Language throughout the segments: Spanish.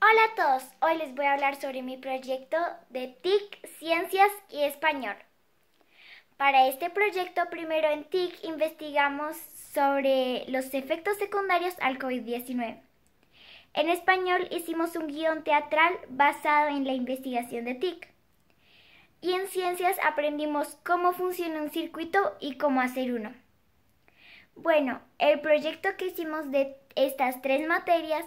Hola a todos, hoy les voy a hablar sobre mi proyecto de TIC, Ciencias y Español. Para este proyecto primero en TIC investigamos sobre los efectos secundarios al COVID-19. En español hicimos un guión teatral basado en la investigación de TIC. Y en ciencias aprendimos cómo funciona un circuito y cómo hacer uno. Bueno, el proyecto que hicimos de estas tres materias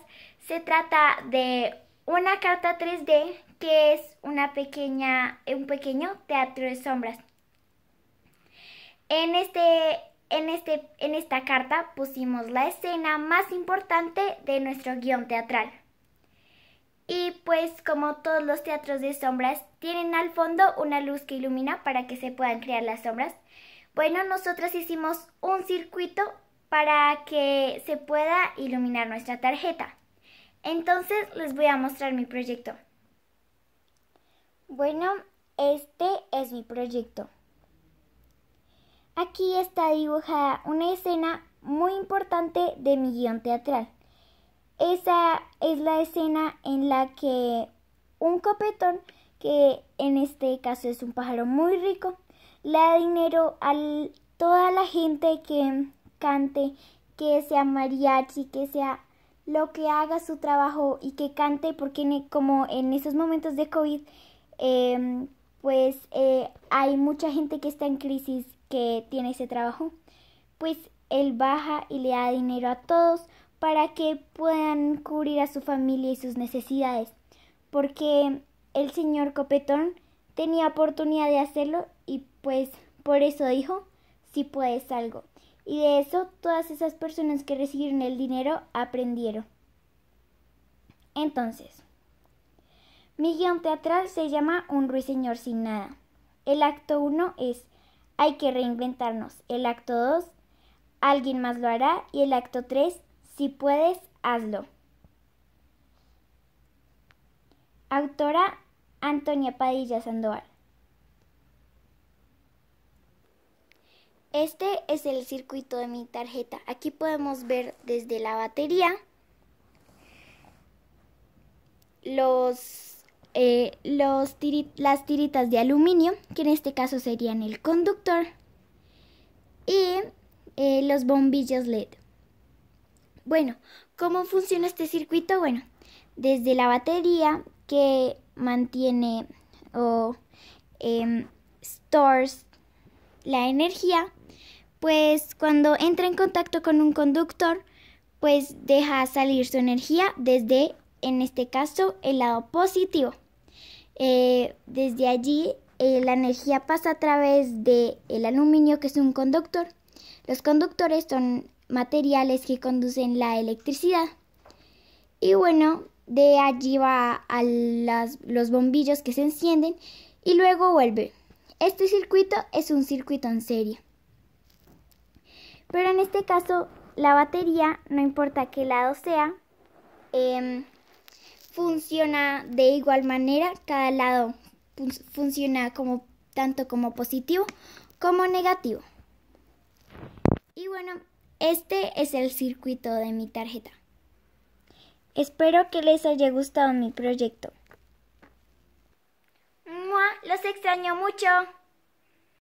se trata de una carta 3D que es una pequeña, un pequeño teatro de sombras. En, este, en, este, en esta carta pusimos la escena más importante de nuestro guión teatral. Y pues como todos los teatros de sombras tienen al fondo una luz que ilumina para que se puedan crear las sombras, bueno, nosotros hicimos un circuito para que se pueda iluminar nuestra tarjeta. Entonces les voy a mostrar mi proyecto. Bueno, este es mi proyecto. Aquí está dibujada una escena muy importante de mi guión teatral. Esa es la escena en la que un copetón, que en este caso es un pájaro muy rico, le da dinero a toda la gente que cante, que sea mariachi, que sea lo que haga su trabajo y que cante, porque e, como en esos momentos de COVID, em, pues eh, hay mucha gente que está en crisis que tiene ese trabajo, pues él baja y le da dinero a todos para que puedan cubrir a su familia y sus necesidades, porque el señor Copetón tenía oportunidad de hacerlo y pues por eso dijo, si puedes algo. Y de eso todas esas personas que recibieron el dinero aprendieron. Entonces, mi guión teatral se llama Un ruiseñor sin nada. El acto 1 es Hay que reinventarnos. El acto 2, Alguien más lo hará. Y el acto 3, Si puedes, hazlo. Autora Antonia Padilla Sandoval. Este es el circuito de mi tarjeta. Aquí podemos ver desde la batería los, eh, los las tiritas de aluminio, que en este caso serían el conductor, y eh, los bombillos LED. Bueno, ¿cómo funciona este circuito? Bueno, desde la batería que mantiene o em, stores la energía pues cuando entra en contacto con un conductor, pues deja salir su energía desde, en este caso, el lado positivo. Eh, desde allí, eh, la energía pasa a través del el aluminio, que es un conductor. Los conductores son materiales que conducen la electricidad. Y bueno, de allí va a los bombillos que se encienden y luego vuelve. Este circuito es un circuito en serie. Pero en este caso, la batería, no importa qué lado sea, em, funciona de igual manera. Cada lado funciona como tanto como positivo como negativo. Y bueno, este es el circuito de mi tarjeta. Espero que les haya gustado mi proyecto. ¡Mua! ¡Los extraño mucho!